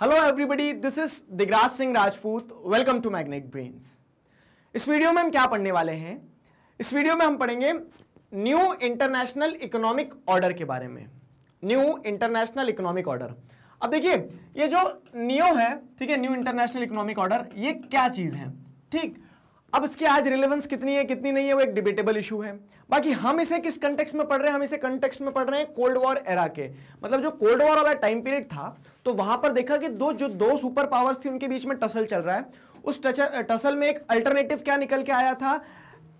hello everybody this is Digraj Singh Rajput welcome to Magnet Brains इस video में हम क्या पढ़ने वाले हैं इस वीडियो में हम पढ़ेंगे न्यू इंटरनेशनल इकोनॉमिक ऑर्डर के बारे में न्यू इंटरनेशनल इकोनॉमिक ऑर्डर अब देखिए ये जो नियो है ठीक है न्यू इंटरनेशनल इकोनॉमिक ऑर्डर ये क्या चीज़ है ठीक अब इसकी आज रिलेवेंस कितनी है कितनी नहीं है वो एक डिबेटेबल इशू है बाकी हम इसे किस कंटेक्स में पढ़ रहे हैं हम इसे कंटेक्स में पढ़ रहे हैं कोल्ड वॉर एरा के मतलब जो कोल्ड वॉर वाला टाइम पीरियड था तो वहां पर देखा कि दो जो दो सुपर पावर्स थी उनके बीच में टसल चल रहा है उस टसल में एक अल्टरनेटिव क्या निकल के आया था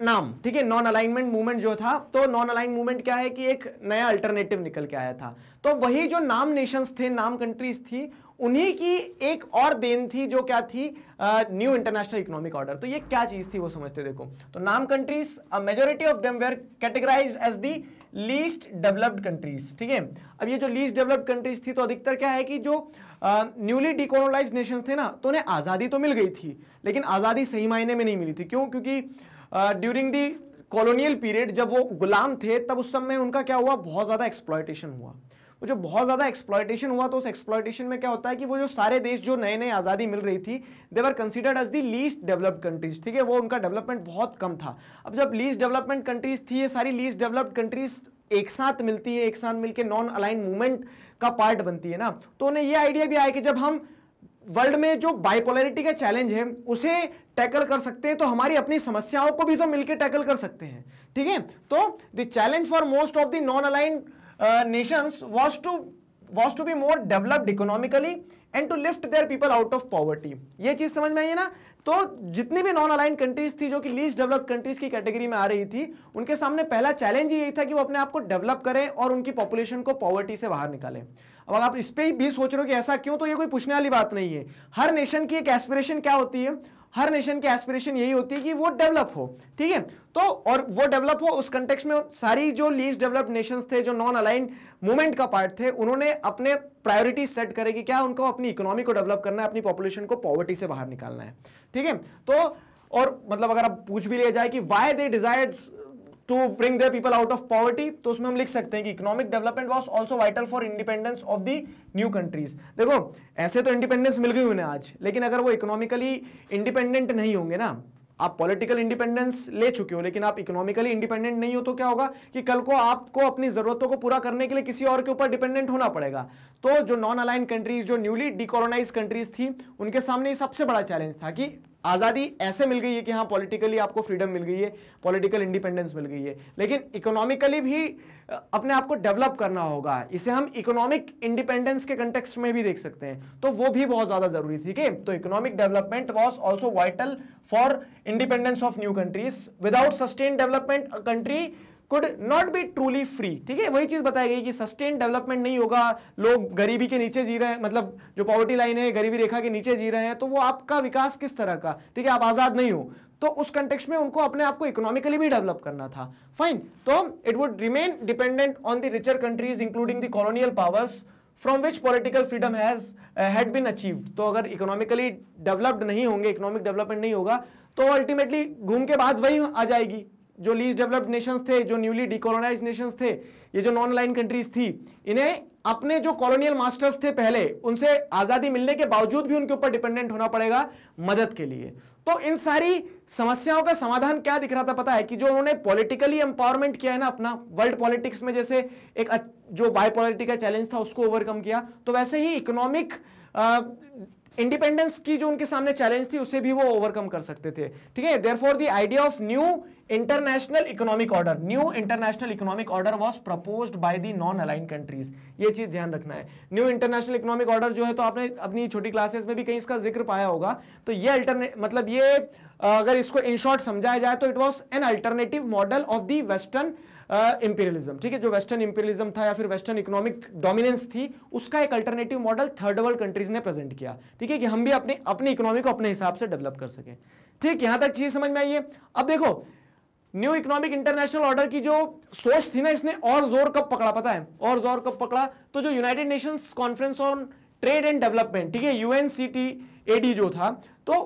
नाम ठीक है नॉन अलाइनमेंट मूवमेंट जो था तो नॉन अलाइन मूवमेंट क्या है कि एक नया अल्टरनेटिव निकल के आया था तो वही जो नाम नेशंस थे नाम कंट्रीज थी उन्हीं की एक और देन थी जो क्या थी न्यू इंटरनेशनल इकोनॉमिक ऑर्डर तो ये क्या चीज थी वो समझते देखो तो नाम countries a majority of them were categorize as the least developed countries ठीक है अब ये जो लीस्ट डेवलप्ड कंट्रीज थी तो अधिकतर क्या है कि जो न्यूली डिकोनोलाइज नेशन थे ना तो उन्हें आज़ादी तो मिल गई थी लेकिन आज़ादी सही मायने में नहीं मिली थी क्यों क्योंकि uh, during the colonial period जब वो गुलाम थे तब उस समय उनका क्या हुआ बहुत ज़्यादा एक्सप्लॉयटेशन हुआ वो जो बहुत ज़्यादा एक्सप्लॉयटेशन हुआ तो उस एक्सप्लॉयटेशन में क्या होता है कि वो जो सारे देश जो नए नए आज़ादी मिल रही थी they were considered as the least developed countries ठीक है वो उनका डेवलपमेंट बहुत कम था अब जब लीस्ट डेवलपमेंट कंट्रीज थी ये सारी लीस्ट डेवलप्ड कंट्रीज एक साथ मिलती है एक साथ मिलकर नॉन अलाइन मूवमेंट का पार्ट बनती है ना तो उन्हें यह आइडिया भी आया कि जब हम वर्ल्ड में जो बाइपोलरिटी का चैलेंज है उसे टैकल कर सकते हैं तो हमारी अपनी समस्याओं को भी तो मिलकर टैकल कर सकते हैं ठीक है तो the challenge for most of the non aligned nations was to was to be more developed economically and to lift their people out of poverty ये चीज समझ में आई है ना तो जितनी भी नॉन अलाइन कंट्रीज थी जो कि लीस्ट डेवलप्ड कंट्रीज की कैटेगरी में आ रही थी उनके सामने पहला चैलेंज यही था कि वो अपने आप को डेवलप करें और उनकी पॉपुलेशन को पॉवर्टी से बाहर निकालें अब आप इस पर भी सोच रहे हो कि ऐसा क्यों तो ये कोई पूछने वाली बात नहीं है हर नेशन की एक एस्पिरेशन क्या होती है हर नेशन की एस्पिरेशन यही होती है कि वो डेवलप हो ठीक है तो और वो डेवलप हो उस कंटेक्स में सारी जो लीस्ट डेवलप्ड नेशंस थे जो नॉन अलाइंड मूवमेंट का पार्ट थे उन्होंने अपने प्रायोरिटी सेट करेगी क्या उनको अपनी इकोनॉमी को डेवलप करना है अपनी पॉपुलेशन को पॉवर्टी से बाहर निकालना है ठीक है तो और मतलब अगर आप पूछ भी लिया जाए कि why they desire to bring the people out of poverty तो उसमें हम लिख सकते हैं कि economic development was also vital for independence of the new countries देखो ऐसे तो इंडिपेंडेंस मिल गई उन्हें आज लेकिन अगर वो इकोनॉमिकली इंडिपेंडेंट नहीं होंगे ना आप पॉलिटिकल इंडिपेंडेंस ले चुके हो लेकिन आप इकोनॉमिकली इंडिपेंडेंट नहीं हो तो क्या होगा कि कल को आपको अपनी जरूरतों को पूरा करने के लिए किसी और के ऊपर डिपेंडेंट होना पड़ेगा तो जो नॉन अलाइन कंट्रीज जो न्यूली डिकोलोनाइज कंट्रीज थी उनके सामने सबसे बड़ा चैलेंज था कि आज़ादी ऐसे मिल गई है कि हाँ पॉलिटिकली आपको फ्रीडम मिल गई है पॉलिटिकल इंडिपेंडेंस मिल गई है लेकिन इकोनॉमिकली भी अपने आप को डेवलप करना होगा इसे हम इकोनॉमिक इंडिपेंडेंस के कंटेक्स में भी देख सकते हैं तो वो भी बहुत ज़्यादा ज़रूरी थी है तो economic development was also vital for independence of new countries without sustain development country could not be truly free ठीक है वही चीज बताई गई कि सस्टेन डेवलपमेंट नहीं होगा लोग गरीबी के नीचे जी रहे हैं मतलब जो पॉवर्टी लाइन है गरीबी रेखा के नीचे जी रहे हैं तो वो आपका विकास किस तरह का ठीक है आप आजाद नहीं हो तो उस कंटेक्स में उनको अपने आप को इकोनॉमिकली भी डेवलप करना था फाइन तो it would remain dependent on the richer countries including the colonial powers from which political freedom has had been achieve तो अगर इकोनॉमिकली डेवलप्ड नहीं होंगे इकोनॉमिक डेवलपमेंट नहीं होगा तो अल्टीमेटली घूम के बाद वही आ जाएगी जो लीज डेवलप्ड नेशंस थे जो न्यूली डिकोलोनाइज नेशंस थे ये जो नॉन लाइन कंट्रीज थी इन्हें अपने जो कॉलोनियल मास्टर्स थे पहले उनसे आज़ादी मिलने के बावजूद भी उनके ऊपर डिपेंडेंट होना पड़ेगा मदद के लिए तो इन सारी समस्याओं का समाधान क्या दिख रहा था पता है कि जो उन्होंने पॉलिटिकली एम्पावरमेंट किया है ना अपना वर्ल्ड पॉलिटिक्स में जैसे एक जो बाई पॉलिटी का चैलेंज था उसको ओवरकम किया तो वैसे ही इकोनॉमिक इंडिपेंडेंस की जो उनके सामने चैलेंज थी उसे भी वो ओवरकम कर सकते थे ठीक है therefore the idea of new international economic order new international economic order was propose by the non align countries ये चीज ध्यान रखना है न्यू इंटरनेशनल इकोनॉमिक ऑर्डर जो है तो आपने अपनी छोटी क्लासेस में भी कहीं इसका जिक्र पाया होगा तो ये अल्टरने मतलब ये अगर इसको इन शॉर्ट समझाया जाए तो it was an alternative model of the western imperialism ठीक है जो वेस्टर्न इंपीरियलिज्म था या फिर वेस्टर्न इकोनॉमिक डोमिनेंस थी उसका एक alternative model third world countries ने प्रेजेंट किया ठीक है कि हम भी अपने अपनी इकोनॉमी को अपने हिसाब से डेवलप कर सकें ठीक यहां तक चीज समझ में आई है अब देखो न्यू इकोनॉमिक इंटरनेशनल ऑर्डर की जो सोच थी ना इसने और जोर कब पकड़ा पता है और जोर कब पकड़ा तो जो United Nations conference on trade and development ठीक है एडी जो था तो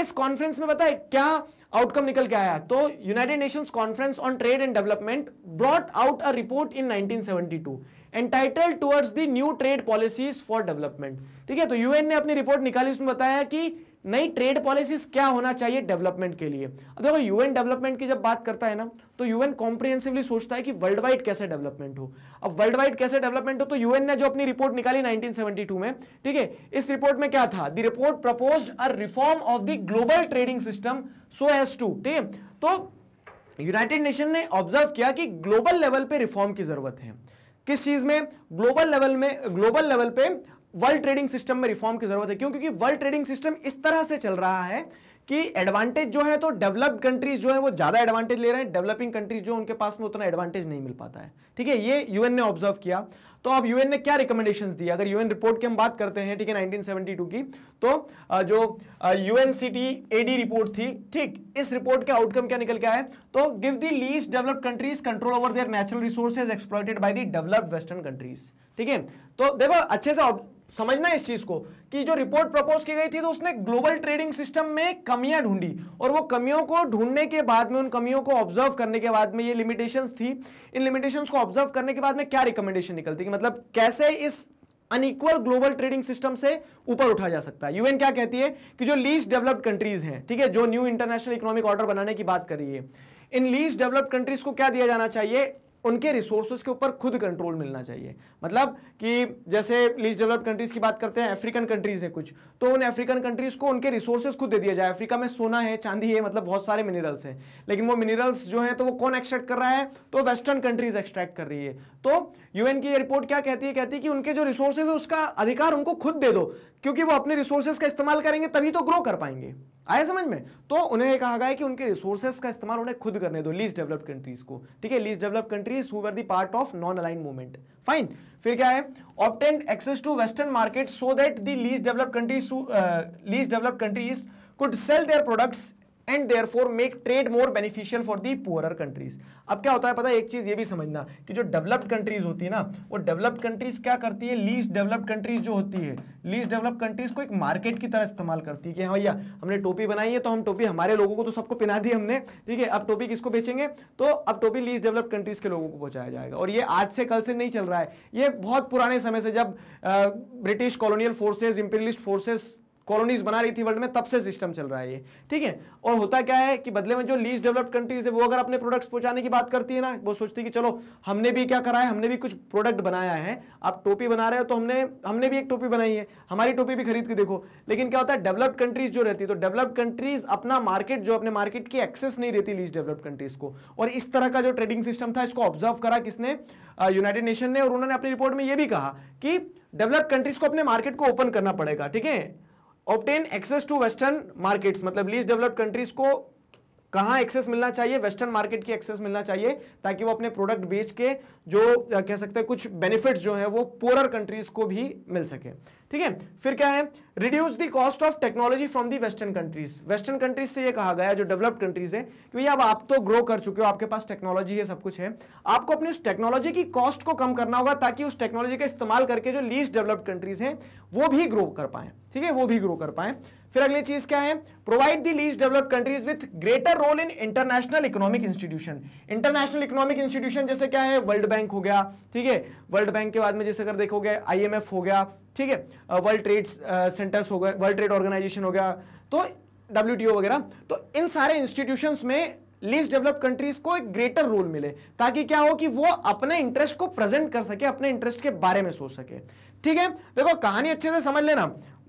इस कॉन्फ्रेंस में बताए क्या आउटकम निकल के आया तो United Nations conference on trade and development brought out a report in 1972 entitle towards the new trade policies for development ठीक है तो यूएन ने अपनी रिपोर्ट निकाली उसमें बताया कि नई ट्रेड पॉलिसीज क्या होना चाहिए डेवलपमेंट के लिए देखो यूएन डेवलपमेंट की जब बात करता है ना तो यूएन कॉम्प्रिहेंसिवली सोचता है कि वर्ल्ड वाइड कैसे डेवलपमेंट हो अब वर्ल्ड वाइड कैसे डेवलपमेंट हो तो यूएन ने जो अपनी रिपोर्ट निकाली 1972 में ठीक है इस रिपोर्ट में क्या था the report propose a reform of the global trading system so as to ठीक है तो यूनाइटेड नेशन ने ऑब्जर्व किया कि ग्लोबल लेवल पे रिफॉर्म की जरूरत है किस चीज में ग्लोबल लेवल में ग्लोबल लेवल पे वर्ल्ड ट्रेडिंग सिस्टम में रिफॉर्म की जरूरत है क्यों क्योंकि वर्ल्ड ट्रेडिंग सिस्टम इस तरह से चल रहा है कि एडवांटेज जो है तो डेवलप्ड कंट्रीज जो है वो ज़्यादा एडवांटेज ले रहे हैं डेवलपिंग कंट्रीज जो उनके पास में उतना एडवांटेज नहीं मिल पाता है ठीक है ये यूएन ने ऑब्जर्व किया तो अब यूएन ने क्या रिकमेंडेशन दी अगर यूएन रिपोर्ट की हम बात करते हैं ठीक है 1972 की तो जो यूएन सी टी रिपोर्ट थी ठीक इस रिपोर्ट का आउटकम क्या निकल के आया तो give the least developed countries control over their natural resources exploited by the developed western countries ठीक है तो देखो अच्छे से समझना इस चीज को कि जो रिपोर्ट प्रपोज की गई थी तो उसने ग्लोबल ट्रेडिंग सिस्टम में कमियां ढूंढी और वो कमियों को ढूंढने के बाद में उन कमियों को ऑब्जर्व करने के बाद में ये लिमिटेशंस थी इन लिमिटेशंस को ऑब्जर्व करने के बाद में क्या रिकमेंडेशन निकलती कि मतलब कैसे इस अनइक्वल ग्लोबल ट्रेडिंग सिस्टम से ऊपर उठा जा सकता है यूएन क्या कहती है कि जो लीस्ट डेवलप्ड कंट्रीज हैं ठीक है जो न्यू इंटरनेशनल इकोनॉमिक ऑर्डर बनाने की बात कर रही है इन लीस्ट डेवलप्ड कंट्रीज को क्या दिया जाना चाहिए उनके रिसोर्सेज के ऊपर खुद कंट्रोल मिलना चाहिए मतलब कि जैसे लीज डेवलप्ड कंट्रीज की बात करते हैं अफ्रीकन कंट्रीज है कुछ तो उन अफ्रीकन कंट्रीज को उनके रिसोर्सेज खुद दे दिया जाए अफ्रीका में सोना है चांदी है मतलब बहुत सारे मिनरल्स हैं लेकिन वो मिनरल्स जो है तो वो कौन एक्सट्रैक्ट कर रहा है तो वेस्टर्न कंट्रीज एक्सट्रैक्ट कर रही है तो यूएन की रिपोर्ट क्या कहती है कहती है कि उनके जो रिसोर्सेज है उसका अधिकार उनको खुद दे दो क्योंकि वो अपने रिसोर्सेज का इस्तेमाल करेंगे तभी तो ग्रो कर पाएंगे आया समझ में तो उन्हें कहा गया कि उनके रिसोर्सेज का इस्तेमाल उन्हें खुद करने दो लीस्ट डेवलप्ड कंट्रीज को ठीक है least developed countries who were the part of non align movement fine फिर क्या है obtain access to western market so that the least developed countries least developed countries could sell their products and therefore make trade more beneficial for the poor countries अब क्या होता है पता है एक चीज़ ये भी समझना कि जो डेवलप्ड कंट्रीज होती है ना वो डेवलप्ड कंट्रीज क्या करती है लीस्ट डेवलप्ड कंट्रीज जो होती है लीस्ट डेवलप्ड कंट्रीज को एक मार्केट की तरह इस्तेमाल करती है कि हाँ भैया हमने टोपी बनाई है तो हम टोपी हमारे लोगों को तो सबको पहना दी हमने ठीक है अब टोपी किसको बेचेंगे तो अब टोपी लीस्ट डेवलप्ड कंट्रीज के लोगों को पहुंचाया जाएगा और ये आज से कल से नहीं चल रहा है ये बहुत पुराने समय से जब British colonial forces imperialist forces colonies बना रही थी वर्ल्ड में तब से सिस्टम चल रहा है ये ठीक है और होता क्या है कि बदले में जो लीस्ट डेवलप्ड कंट्रीज है वो अगर अपने प्रोडक्ट्स पहुंचाने की बात करती है ना वो सोचती है कि चलो हमने भी क्या करा है हमने भी कुछ प्रोडक्ट बनाया है आप टोपी बना रहे हो तो हमने हमने भी एक टोपी बनाई है हमारी टोपी भी खरीद के देखो लेकिन क्या होता है डेवलप्ड कंट्रीज जो रहती है तो डेवलप्ड कंट्रीज अपना मार्केट जो अपने मार्केट की एक्सेस नहीं देती लीस्ट डेवलप्ड कंट्रीज को और इस तरह का जो ट्रेडिंग सिस्टम था इसको ऑब्जर्व करा किसने यूनाइटेड नेशन ने और उन्होंने अपनी रिपोर्ट में यह भी कहा कि डेवलप्ड कंट्रीज को अपने मार्केट को ओपन करना पड़ेगा ठीक है obtain access to western markets मतलब लीस्ट डेवलप्ड कंट्रीज को कहाँ एक्सेस मिलना चाहिए वेस्टर्न मार्केट की एक्सेस मिलना चाहिए ताकि वो अपने प्रोडक्ट बेच के जो कह सकते हैं कुछ बेनिफिट्स जो है वो पोरर कंट्रीज को भी मिल सके ठीक है फिर क्या है reduce the cost of technology from the western countries western countries से ये कहा गया जो डेवलप्ड कंट्रीज है कि भैया अब आप तो ग्रो कर चुके हो आपके पास टेक्नोलॉजी है सब कुछ है आपको अपनी उस टेक्नोलॉजी की कॉस्ट को कम करना होगा ताकि उस टेक्नोलॉजी का इस्तेमाल करके जो लीस्ट डेवलप्ड कंट्रीज हैं वो भी ग्रो कर पाए ठीक है वो भी ग्रो कर पाए फिर अगली चीज क्या है provide the least developed countries with greater role in international economic institution international economic institution जैसे क्या है वर्ल्ड बैंक हो गया ठीक है वर्ल्ड बैंक के बाद में जैसे अगर देखोगे आईएमएफ हो गया ठीक है वर्ल्ड ट्रेड सेंटर्स हो गए वर्ल्ड ट्रेड ऑर्गेनाइजेशन हो गया तो डब्ल्यू वगैरह तो इन सारे इंस्टीट्यूशन में लीस्ट डेवलप कंट्रीज को एक ग्रेटर रोल मिले ताकि क्या हो कि वो अपने इंटरेस्ट को प्रेजेंट कर सके अपने इंटरेस्ट के बारे में सोच सके ठीक है देखो कहानी अच्छे से समझ लेना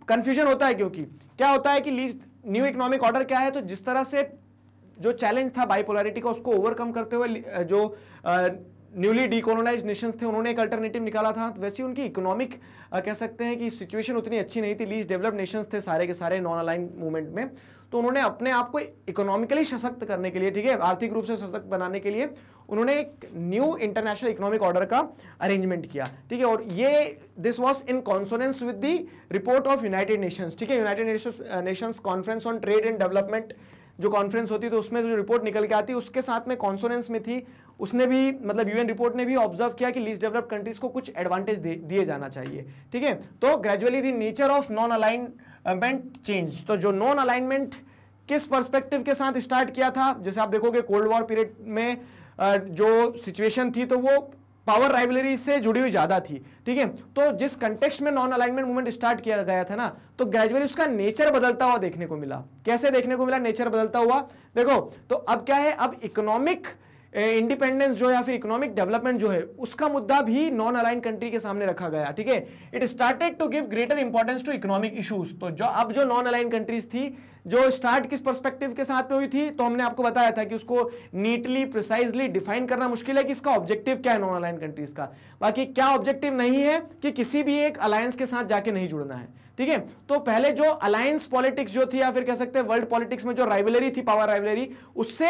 कंफ्यूजन होता है क्योंकि क्या होता है कि लीस्ट न्यू इकोनॉमिक ऑर्डर क्या है तो जिस तरह से जो चैलेंज था बाइपोलरिटी का उसको ओवरकम करते हुए जो न्यूली डीकोलोनाइज नेशन थे उन्होंने एक अल्टरनेटिव निकाला था तो वैसे उनकी इकोनॉमिक कह सकते हैं कि सिचुएशन उतनी अच्छी नहीं थी लीस्ट डेवलप्ड नेशंस थे सारे के सारे नॉन अलाइन मूवमेंट में तो उन्होंने अपने आप को इकोनॉमिकली सशक्त करने के लिए ठीक है आर्थिक रूप से सशक्त बनाने के लिए उन्होंने एक न्यू इंटरनेशनल इकोनॉमिक ऑर्डर का अरेंजमेंट किया ठीक है और ये this was in consonance with the report of United Nations ठीक है United Nations conference on trade and development जो कॉन्फ्रेंस होती तो उसमें जो रिपोर्ट निकल के आती उसके साथ में कॉन्सोनेंस में थी उसने भी मतलब यूएन रिपोर्ट ने भी ऑब्जर्व किया कि लीस्ट डेवलप्ड कंट्रीज को कुछ एडवांटेज दिए जाना चाहिए ठीक है तो gradually the nature of non alignment change तो जो नॉन अलाइनमेंट किस परस्पेक्टिव के साथ स्टार्ट किया था जैसे आप देखोगे कोल्ड वॉर पीरियड में जो सिचुएशन थी तो वो पावर राइवलरी से जुड़ी हुई ज्यादा थी ठीक है तो जिस कंटेक्स में नॉन अलाइनमेंट मूवमेंट स्टार्ट किया गया था ना तो ग्रेजुअली उसका नेचर बदलता हुआ देखने को मिला कैसे देखने को मिला नेचर बदलता हुआ देखो तो अब क्या है अब इकोनॉमिक इंडिपेंडेंस जो या फिर इकोनॉमिक डेवलपमेंट जो है उसका मुद्दा भी नॉन अलाइन कंट्री के सामने रखा गया ठीक है it started to give greater importance to economic issues तो जो अब जो नॉन अलाइन कंट्रीज थी जो स्टार्ट किस परस्पेक्टिव के साथ में हुई थी तो हमने आपको बताया था कि उसको नीटली प्रिसाइजली डिफाइन करना मुश्किल है कि इसका ऑब्जेक्टिव क्या है नॉन अलाइन कंट्रीज का बाकी क्या ऑब्जेक्टिव नहीं है कि किसी भी एक अलायंस के साथ जाके नहीं जुड़ना है ठीक है तो पहले जो अलायंस पॉलिटिक्स जो थी या फिर कह सकते हैं वर्ल्ड पॉलिटिक्स में जो राइवलरी थी पावर राइवलरी उससे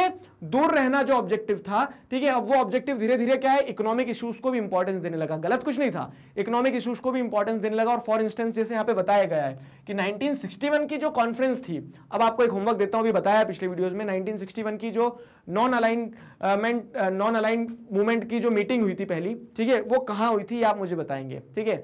दूर रहना जो ऑब्जेक्टिव था ठीक है अब वो ऑब्जेक्टिव धीरे धीरे क्या है इकोनॉमिक इशूज को भी इंपॉर्टेंस देने लगा गलत कुछ नहीं था इकोनॉमिक इशूज को भी इंपॉर्टेंस देने लगा और फॉर इंस्टेंस जैसे यहाँ पे बताया गया है कि नाइनटीन की जो कॉन्फ्रेंस थी अब आपको एक होमवर्क देता हूँ अभी बताया पिछले वीडियोज में नाइनटीन की जो non alignment non align movement की जो मीटिंग हुई थी पहली ठीक है वो कहाँ हुई थी आप मुझे बताएंगे ठीक है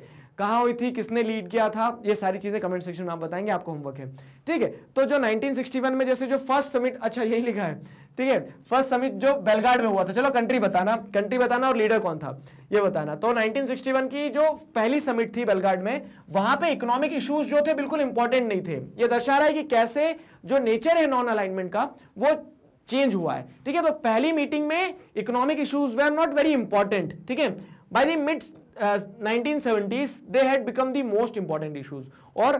कहाँ हुई थी किसने लीड किया था ये सारी चीज़ें कमेंट सेक्शन में आप बताएंगे आपको होमवर्क है ठीक है तो जो 1961 में जैसे जो फर्स्ट समिट अच्छा यही लिखा है ठीक है फर्स्ट समिट जो बेलगाड में हुआ था चलो कंट्री बताना कंट्री बताना और लीडर कौन था ये बताना तो 1961 की जो पहली समिट थी बेलगाड में वहां पे इकोनॉमिक इश्यूज जो थे बिल्कुल इंपॉर्टेंट नहीं थे ये दर्शा रहा है कि कैसे जो नेचर है नॉन अलाइनमेंट का वो चेंज हुआ है ठीक है तो पहली मीटिंग में economic issues they are not very important ठीक है by the mid 1970s uh, they had become the most important issues or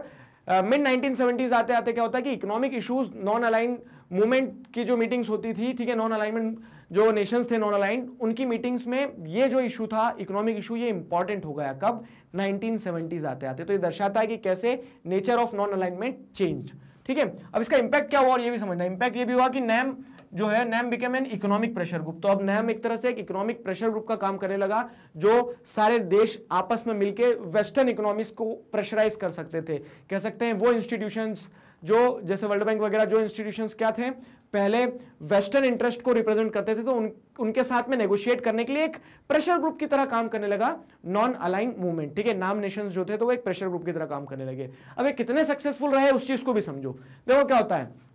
mid nineteen seventies आते आते क्या होता है कि economic issues non align movement की जो मीटिंग्स होती थी ठीक है नॉन अलाइनमेंट जो नेशंस थे नॉन अलाइन उनकी मीटिंग्स में ये जो इशू था इकोनॉमिक इशू ये इंपॉर्टेंट हो गया कब नाइनटीन सेवेंटीज आते आते तो ये दर्शाता है कि कैसे nature of non alignment change ठीक है अब इसका इंपैक्ट क्या हुआ और ये भी समझना इंपैक्ट ये भी हुआ कि नैम जो है NAM became an economic pressure group तो अब नैम एक तरह से एक इकोनॉमिक प्रेशर ग्रुप का काम करने लगा जो सारे देश आपस में मिलकर वेस्टर्न इकोनॉमिक्स को प्रेशराइज कर सकते थे कह सकते हैं वो इंस्टीट्यूशंस जो जैसे वर्ल्ड बैंक वगैरह जो इंस्टीट्यूशंस क्या थे पहले वेस्टर्न इंटरेस्ट को रिप्रेजेंट करते थे तो उन, उनके साथ में नेगोशिएट करने के लिए एक प्रेशर ग्रुप की तरह काम करने लगा नॉन अलाइन मूवमेंट ठीक है नाम नेशंस जो थे तो वो एक प्रेशर ग्रुप की तरह काम करने लगे अब ये कितने सक्सेसफुल रहे उस चीज को भी समझो देखो क्या होता है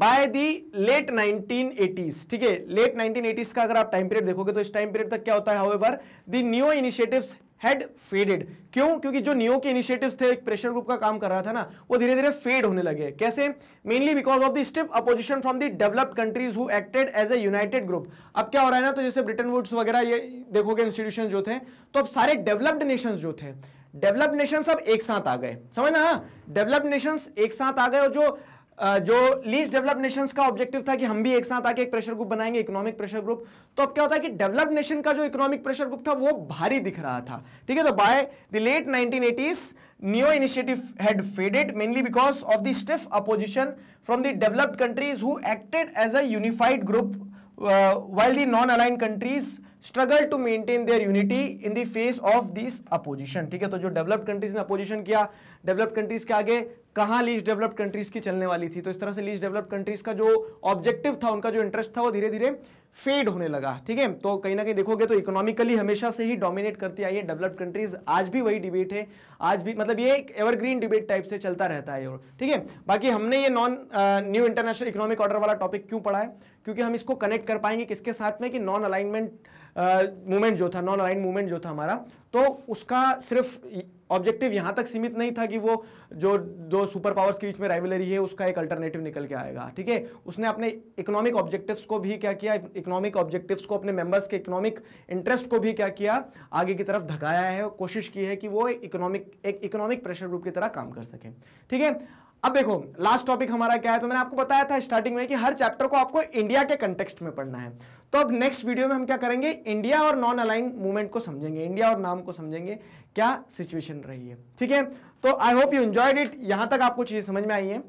बाय दी लेट 1980s ठीक है लेट 1980s का अगर आप टाइम पीरियड देखोगे तो इस टाइम पीरियड तक क्या होता है however the new initiatives had faded क्यों क्योंकि जो नियो के इनिशिएटिव्स थे एक प्रेशर ग्रुप का काम कर रहा था ना वो धीरे धीरे फेड होने लगे कैसे mainly because of the stiff opposition from the developed countries who acted as a united group अब क्या हो रहा है ना तो जैसे ब्रिटेन वुड्स वगैरह ये देखोगे इंस्टीट्यूशन जो थे तो अब सारे डेवलप्ड नेशन जो थे डेवलप्ड नेशन सब एक साथ आ गए समझना डेवलप्ड नेशन एक साथ आ गए और जो जो लीस्ट डेवलप नेशंस का ऑब्जेक्टिव था कि हम भी एक साथ आके एक प्रेशर ग्रुप बनाएंगे इकोनॉमिक प्रेशर ग्रुप तो अब क्या होता है कि डेवलप नेशन का जो इकोनॉमिक प्रेशर ग्रुप था वो भारी दिख रहा था ठीक है तो by the late 1980s new initiative had faded mainly because of the stiff opposition from the developed countries who acted as a unified group while the non align countries struggle to maintain their unity in the face of this opposition ठीक है तो जो developed countries ने opposition किया developed countries के आगे कहाँ least developed countries की चलने वाली थी तो इस तरह से लीस्ट डेवलप्ड कंट्रीज का जो ऑब्जेक्टिव था उनका जो इंटरेस्ट था वो धीरे धीरे फेड होने लगा ठीक है तो कहीं ना कहीं देखोगे तो इकोनॉमिकली हमेशा से ही डोमिनेट करती आई है डेवलप्ड कंट्रीज आज भी वही डिबेट है आज भी मतलब ये एक एवरग्रीन डिबेट टाइप से चलता रहता है ठीक है बाकी हमने ये non new international economic order वाला टॉपिक क्यों पढ़ा है क्योंकि हम इसको कनेक्ट कर पाएंगे किसके साथ में कि नॉन अलाइनमेंट मूवमेंट जो था नॉन अलाइन मूवमेंट जो था हमारा तो उसका सिर्फ ऑब्जेक्टिव यहां तक सीमित नहीं था कि वो जो दो सुपर पावर्स के बीच में राइवलरी है उसका एक अल्टरनेटिव निकल के आएगा ठीक है उसने अपने इकोनॉमिक ऑब्जेक्टिव्स को भी क्या किया इकोनॉमिक ऑब्जेक्टिव्स को अपने मेंबर्स के इकोनॉमिक इंटरेस्ट को भी क्या किया आगे की तरफ धकाया है और कोशिश की है कि वो इकोनॉमिक एक इकोनॉमिक प्रेशर ग्रुप की तरह काम कर सके ठीक है अब देखो लास्ट टॉपिक हमारा क्या है तो मैंने आपको बताया था स्टार्टिंग में कि हर चैप्टर को आपको इंडिया के कंटेक्स्ट में पढ़ना है तो अब नेक्स्ट वीडियो में हम क्या करेंगे इंडिया और नॉन अलाइन मूवमेंट को समझेंगे इंडिया और नाम को समझेंगे क्या सिचुएशन रही है ठीक है तो I hope you enjoyed it यहां तक आपको चीज़ें समझ में आई है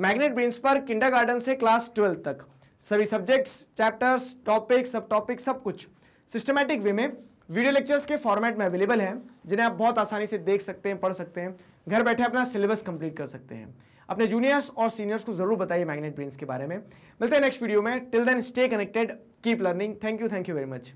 मैग्नेट ब्रिंस पर किंडर से क्लास ट्वेल्व तक सभी सब्जेक्ट्स चैप्टर्स टॉपिक सब टॉपिक सब कुछ सिस्टमेटिक वे में वीडियो लेक्चर्स के फॉर्मेट में अवेलेबल है जिन्हें आप बहुत आसानी से देख सकते हैं पढ़ सकते हैं घर बैठे अपना सिलेबस कंप्लीट कर सकते हैं अपने जूनियर्स और सीनियर्स को जरूर बताइए मैग्नेट ब्रेन्स के बारे में मिलते हैं नेक्स्ट वीडियो में till then stay connected keep learning thank you thank you very much